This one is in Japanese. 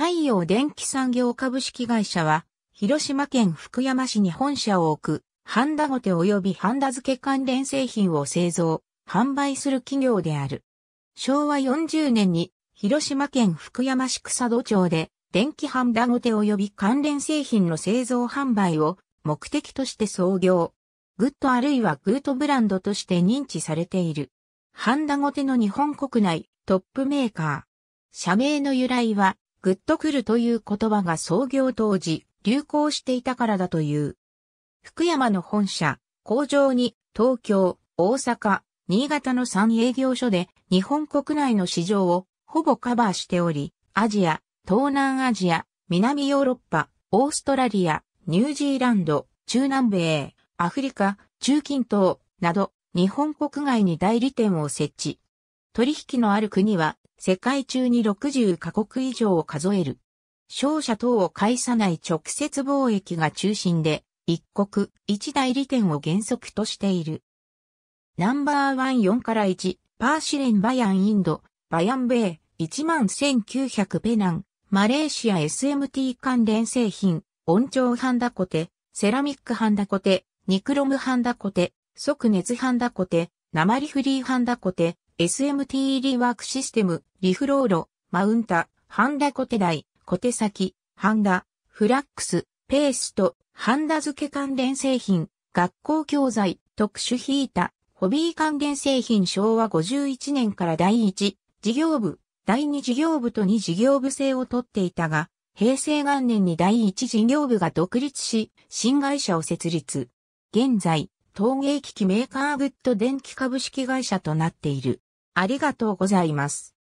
太陽電気産業株式会社は、広島県福山市に本社を置く、ハンダゴテ及びハンダ付け関連製品を製造、販売する企業である。昭和40年に、広島県福山市草戸町で、電気ハンダゴテ及び関連製品の製造販売を目的として創業。グッドあるいはグートブランドとして認知されている。ハンダゴテの日本国内トップメーカー。社名の由来はグッとくるという言葉が創業当時流行していたからだという。福山の本社、工場に東京、大阪、新潟の3営業所で日本国内の市場をほぼカバーしており、アジア、東南アジア、南ヨーロッパ、オーストラリア、ニュージーランド、中南米、アフリカ、中近東など日本国外に代理店を設置。取引のある国は世界中に60カ国以上を数える。商社等を介さない直接貿易が中心で、一国一代理店を原則としている。ナンバーワン4から1、パーシレンバヤンインド、バヤンベイ、11900ペナン、マレーシア SMT 関連製品、温調ハンダコテ、セラミックハンダコテ、ニクロムハンダコテ、即熱ハンダコテ、鉛フリーハンダコテ、SMT リワークシステム、リフローロ、マウンタ、ハンダコダイ、コテサ先、ハンダ、フラックス、ペースト、ハンダ付け関連製品、学校教材、特殊ヒータ、ホビー関連製品昭和51年から第1事業部、第2事業部と2事業部制を取っていたが、平成元年に第1事業部が独立し、新会社を設立。現在、陶芸機器メーカーグッド電気株式会社となっている。ありがとうございます。